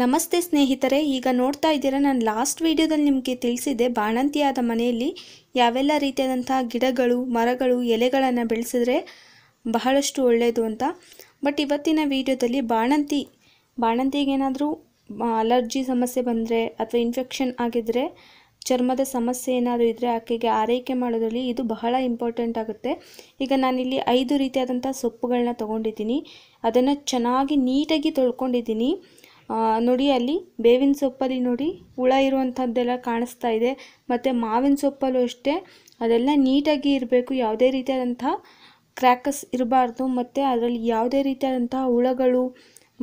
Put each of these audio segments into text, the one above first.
ನಮಸ್ತೆ ಸ್ನೇಹಿತರೆ ಈಗ ನೋಡ್ತಾ ಇದ್ದೀರಾ ನಾನು ಲಾಸ್ಟ್ ವಿಡಿಯೋದಲ್ಲಿ ನಿಮಗೆ ತಿಳಿಸಿದೆ ಬಾಣಂತಿಯಾದ ಮನೆಯಲ್ಲಿ ಯಾವೆಲ್ಲ ರೀತಿಯಾದಂಥ ಗಿಡಗಳು ಮರಗಳು ಎಲೆಗಳನ್ನು ಬೆಳೆಸಿದ್ರೆ ಬಹಳಷ್ಟು ಒಳ್ಳೆಯದು ಅಂತ ಬಟ್ ಇವತ್ತಿನ ವಿಡಿಯೋದಲ್ಲಿ ಬಾಣಂತಿ ಬಾಣಂತಿಗೇನಾದರೂ ಅಲರ್ಜಿ ಸಮಸ್ಯೆ ಬಂದರೆ ಅಥವಾ ಇನ್ಫೆಕ್ಷನ್ ಆಗಿದ್ದರೆ ಚರ್ಮದ ಸಮಸ್ಯೆ ಏನಾದರೂ ಇದ್ದರೆ ಆಕೆಗೆ ಆರೈಕೆ ಮಾಡೋದರಲ್ಲಿ ಇದು ಬಹಳ ಇಂಪಾರ್ಟೆಂಟ್ ಆಗುತ್ತೆ ಈಗ ನಾನಿಲ್ಲಿ ಐದು ರೀತಿಯಾದಂಥ ಸೊಪ್ಪುಗಳನ್ನ ತೊಗೊಂಡಿದ್ದೀನಿ ಅದನ್ನು ಚೆನ್ನಾಗಿ ನೀಟಾಗಿ ತೊಳ್ಕೊಂಡಿದ್ದೀನಿ ನೋಡಿ ಅಲ್ಲಿ ಬೇವಿನ ಸೊಪ್ಪಲ್ಲಿ ನೋಡಿ ಹುಳ ಇರುವಂಥದ್ದೆಲ್ಲ ಕಾಣಿಸ್ತಾ ಇದೆ ಮತ್ತು ಮಾವಿನ ಸೊಪ್ಪಲ್ಲೂ ಅಷ್ಟೇ ಅದೆಲ್ಲ ನೀಟಾಗಿ ಇರಬೇಕು ಯಾವುದೇ ರೀತಿಯಾದಂಥ ಕ್ರ್ಯಾಕಸ್ ಇರಬಾರ್ದು ಮತ್ತು ಅದರಲ್ಲಿ ಯಾವುದೇ ರೀತಿಯಾದಂಥ ಹುಳಗಳು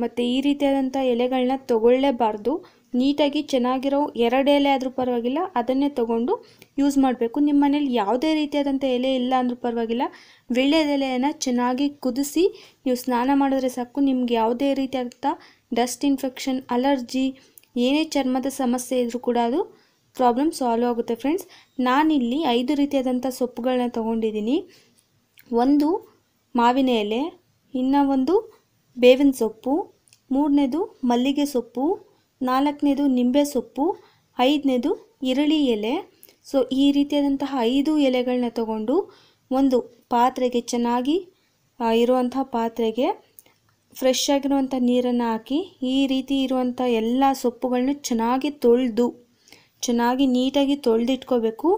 ಮತ್ತು ಈ ರೀತಿಯಾದಂಥ ಎಲೆಗಳನ್ನ ತೊಗೊಳ್ಳೇಬಾರ್ದು ನೀಟಾಗಿ ಚೆನ್ನಾಗಿರೋ ಎರಡು ಎಲೆ ಆದರೂ ಪರವಾಗಿಲ್ಲ ಅದನ್ನೇ ತೊಗೊಂಡು ಯೂಸ್ ಮಾಡಬೇಕು ನಿಮ್ಮ ಮನೇಲಿ ಯಾವುದೇ ರೀತಿಯಾದಂಥ ಎಲೆ ಇಲ್ಲ ಅಂದರೂ ಪರವಾಗಿಲ್ಲ ವಿಳ್ಳೆದೆಲೆಯನ್ನು ಚೆನ್ನಾಗಿ ಕುದಿಸಿ ನೀವು ಸ್ನಾನ ಮಾಡಿದ್ರೆ ಸಾಕು ನಿಮ್ಗೆ ಯಾವುದೇ ರೀತಿಯಾದಂಥ ಡಸ್ಟ್ ಇನ್ಫೆಕ್ಷನ್ ಅಲರ್ಜಿ ಏನೇ ಚರ್ಮದ ಸಮಸ್ಯೆ ಇದ್ದರೂ ಕೂಡ ಅದು ಪ್ರಾಬ್ಲಮ್ ಸಾಲ್ವ್ ಆಗುತ್ತೆ ಫ್ರೆಂಡ್ಸ್ ನಾನಿಲ್ಲಿ ಐದು ರೀತಿಯಾದಂಥ ಸೊಪ್ಪುಗಳನ್ನ ತೊಗೊಂಡಿದ್ದೀನಿ ಒಂದು ಮಾವಿನ ಎಲೆ ಇನ್ನು ಒಂದು ಬೇವಿನ ಸೊಪ್ಪು ಮೂರನೇದು ಮಲ್ಲಿಗೆ ಸೊಪ್ಪು ನಾಲ್ಕನೇದು ನಿಂಬೆ ಸೊಪ್ಪು ಐದನೇದು ಈರುಳ್ಳಿ ಎಲೆ ಸೊ ಈ ರೀತಿಯಾದಂತಹ ಐದು ಎಲೆಗಳನ್ನ ತಗೊಂಡು ಒಂದು ಪಾತ್ರೆಗೆ ಚೆನ್ನಾಗಿ ಇರುವಂತಹ ಪಾತ್ರೆಗೆ ಫ್ರೆಶ್ ಆಗಿರುವಂಥ ನೀರನ್ನು ಹಾಕಿ ಈ ರೀತಿ ಇರುವಂಥ ಎಲ್ಲ ಸೊಪ್ಪುಗಳನ್ನ ಚೆನ್ನಾಗಿ ತೊಳೆದು ಚೆನ್ನಾಗಿ ನೀಟಾಗಿ ತೊಳೆದಿಟ್ಕೋಬೇಕು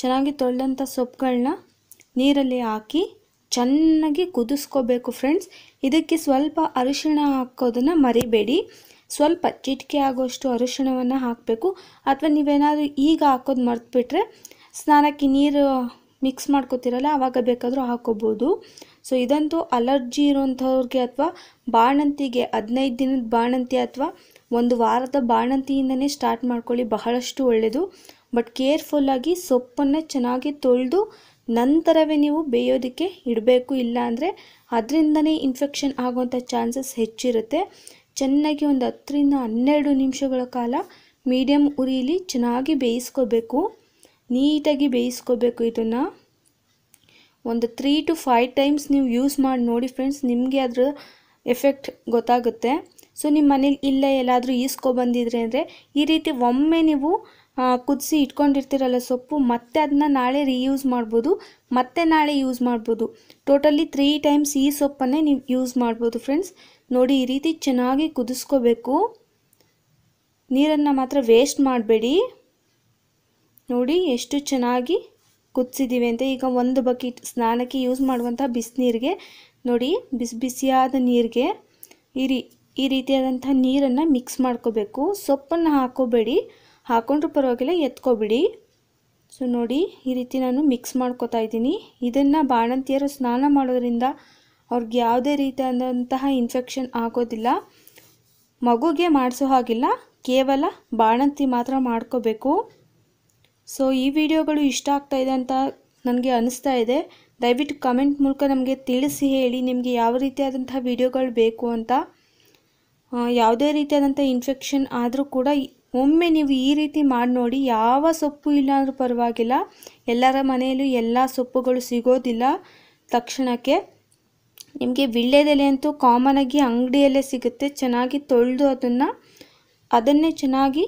ಚೆನ್ನಾಗಿ ತೊಳೆದಂಥ ಸೊಪ್ಪುಗಳನ್ನ ನೀರಲ್ಲಿ ಹಾಕಿ ಚೆನ್ನಾಗಿ ಕುದಿಸ್ಕೋಬೇಕು ಫ್ರೆಂಡ್ಸ್ ಇದಕ್ಕೆ ಸ್ವಲ್ಪ ಅರಿಶಿಣ ಹಾಕೋದನ್ನು ಮರಿಬೇಡಿ ಸ್ವಲ್ಪ ಚಿಟಿಕೆ ಆಗೋಷ್ಟು ಅರಿಶಿಣವನ್ನು ಹಾಕಬೇಕು ಅಥವಾ ನೀವೇನಾದರೂ ಈಗ ಹಾಕೋದು ಮರೆತುಬಿಟ್ರೆ ಸ್ನಾನಕ್ಕೆ ನೀರು ಮಿಕ್ಸ್ ಮಾಡ್ಕೋತೀರಲ್ಲ ಆವಾಗ ಬೇಕಾದರೂ ಹಾಕೋಬೋದು ಸೊ ಇದಂತೂ ಅಲರ್ಜಿ ಇರುವಂಥವ್ರಿಗೆ ಅಥವಾ ಬಾಣಂತಿಗೆ ಹದಿನೈದು ದಿನದ ಬಾಣಂತಿ ಅಥವಾ ಒಂದು ವಾರದ ಬಾಣಂತಿಯಿಂದನೇ ಸ್ಟಾರ್ಟ್ ಮಾಡ್ಕೊಳ್ಳಿ ಬಹಳಷ್ಟು ಒಳ್ಳೆಯದು ಬಟ್ ಕೇರ್ಫುಲ್ಲಾಗಿ ಸೊಪ್ಪನ್ನು ಚೆನ್ನಾಗಿ ತೊಳೆದು ನಂತರವೇ ನೀವು ಬೇಯೋದಕ್ಕೆ ಇಡಬೇಕು ಇಲ್ಲಾಂದರೆ ಅದರಿಂದನೇ ಇನ್ಫೆಕ್ಷನ್ ಆಗುವಂಥ ಚಾನ್ಸಸ್ ಹೆಚ್ಚಿರುತ್ತೆ ಚೆನ್ನಾಗಿ ಒಂದು ಹತ್ತರಿಂದ ಹನ್ನೆರಡು ನಿಮಿಷಗಳ ಕಾಲ ಮೀಡಿಯಮ್ ಉರಿಯಲ್ಲಿ ಚೆನ್ನಾಗಿ ಬೇಯಿಸ್ಕೋಬೇಕು ನೀಟಾಗಿ ಬೇಯಿಸ್ಕೋಬೇಕು ಇದನ್ನು ಒಂದು ತ್ರೀ ಟು ಫೈವ್ ಟೈಮ್ಸ್ ನೀವು ಯೂಸ್ ಮಾಡಿ ನೋಡಿ ಫ್ರೆಂಡ್ಸ್ ನಿಮಗೆ ಅದರ ಎಫೆಕ್ಟ್ ಗೊತ್ತಾಗುತ್ತೆ ಸೊ ನಿಮ್ಮ ಮನೇಲಿ ಇಲ್ಲೇ ಎಲ್ಲಾದರೂ ಬಂದಿದ್ರೆ ಅಂದರೆ ಈ ರೀತಿ ಒಮ್ಮೆ ನೀವು ಕುದಿಸಿ ಇಟ್ಕೊಂಡಿರ್ತೀರಲ್ಲ ಸೊಪ್ಪು ಮತ್ತೆ ಅದನ್ನ ನಾಳೆ ರೀಯೂಸ್ ಮಾಡ್ಬೋದು ಮತ್ತೆ ನಾಳೆ ಯೂಸ್ ಮಾಡ್ಬೋದು ಟೋಟಲಿ ತ್ರೀ ಟೈಮ್ಸ್ ಈ ಸೊಪ್ಪನ್ನೇ ನೀವು ಯೂಸ್ ಮಾಡ್ಬೋದು ಫ್ರೆಂಡ್ಸ್ ನೋಡಿ ಈ ರೀತಿ ಚೆನ್ನಾಗಿ ಕುದಿಸ್ಕೋಬೇಕು ನೀರನ್ನು ಮಾತ್ರ ವೇಸ್ಟ್ ಮಾಡಬೇಡಿ ನೋಡಿ ಎಷ್ಟು ಚೆನ್ನಾಗಿ ಕುದಿಸಿದ್ದೀವಿ ಅಂತ ಈಗ ಒಂದು ಬಕೆಟ್ ಸ್ನಾನಕ್ಕೆ ಯೂಸ್ ಮಾಡುವಂಥ ಬಿಸಿನೀರಿಗೆ ನೋಡಿ ಬಿಸಿ ಬಿಸಿಯಾದ ನೀರಿಗೆ ಈ ರೀ ಈ ರೀತಿಯಾದಂಥ ನೀರನ್ನು ಮಿಕ್ಸ್ ಮಾಡ್ಕೋಬೇಕು ಸೊಪ್ಪನ್ನು ಹಾಕೋಬೇಡಿ ಹಾಕೊಂಡ್ರೂ ಪರವಾಗಿಲ್ಲ ಎತ್ಕೋಬೇಡಿ ಸೊ ನೋಡಿ ಈ ರೀತಿ ನಾನು ಮಿಕ್ಸ್ ಮಾಡ್ಕೋತಾ ಇದ್ದೀನಿ ಇದನ್ನು ಬಾಣಂತಿಯರು ಸ್ನಾನ ಮಾಡೋದ್ರಿಂದ ಅವ್ರಿಗೆ ಯಾವುದೇ ರೀತಿಯಾದಂತಹ ಇನ್ಫೆಕ್ಷನ್ ಆಗೋದಿಲ್ಲ ಮಗುಗೆ ಮಾಡಿಸೋ ಹಾಗಿಲ್ಲ ಕೇವಲ ಬಾಣಂತಿ ಮಾತ್ರ ಮಾಡ್ಕೋಬೇಕು ಸೊ ಈ ವಿಡಿಯೋಗಳು ಇಷ್ಟ ಆಗ್ತಾ ಇದೆ ಅಂತ ನನಗೆ ಅನಿಸ್ತಾ ಇದೆ ದಯವಿಟ್ಟು ಕಮೆಂಟ್ ಮೂಲಕ ನಮಗೆ ತಿಳಿಸಿ ಹೇಳಿ ನಿಮಗೆ ಯಾವ ರೀತಿಯಾದಂಥ ವಿಡಿಯೋಗಳು ಬೇಕು ಅಂತ ಯಾವುದೇ ರೀತಿಯಾದಂಥ ಇನ್ಫೆಕ್ಷನ್ ಆದರೂ ಕೂಡ ಒಮ್ಮೆ ನೀವು ಈ ರೀತಿ ಮಾಡಿ ನೋಡಿ ಯಾವ ಸೊಪ್ಪು ಇಲ್ಲ ಅಂದರೂ ಪರವಾಗಿಲ್ಲ ಎಲ್ಲರ ಮನೆಯಲ್ಲೂ ಎಲ್ಲ ಸೊಪ್ಪುಗಳು ಸಿಗೋದಿಲ್ಲ ತಕ್ಷಣಕ್ಕೆ ನಿಮಗೆ ವಿಳ್ಳೆದೆಲೆ ಅಂತೂ ಕಾಮನಾಗಿ ಅಂಗಡಿಯಲ್ಲೇ ಸಿಗುತ್ತೆ ಚೆನ್ನಾಗಿ ತೊಳೆದು ಅದನ್ನು ಅದನ್ನೇ ಚೆನ್ನಾಗಿ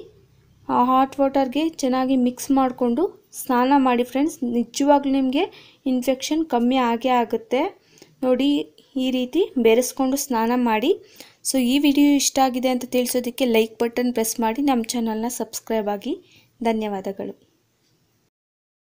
ಹಾಟ್ ವಾಟರ್ಗೆ ಚೆನ್ನಾಗಿ ಮಿಕ್ಸ್ ಮಾಡಿಕೊಂಡು ಸ್ನಾನ ಮಾಡಿ ಫ್ರೆಂಡ್ಸ್ ನಿಜವಾಗ್ಲೂ ನಿಮಗೆ ಇನ್ಫೆಕ್ಷನ್ ಕಮ್ಮಿ ಆಗೇ ಆಗುತ್ತೆ ನೋಡಿ ಈ ರೀತಿ ಬೆರೆಸ್ಕೊಂಡು ಸ್ನಾನ ಮಾಡಿ ಸೊ ಈ ವಿಡಿಯೋ ಇಷ್ಟ ಆಗಿದೆ ಅಂತ ತಿಳಿಸೋದಕ್ಕೆ ಲೈಕ್ ಬಟನ್ ಪ್ರೆಸ್ ಮಾಡಿ ನಮ್ಮ ಚಾನಲ್ನ ಸಬ್ಸ್ಕ್ರೈಬ್ ಆಗಿ ಧನ್ಯವಾದಗಳು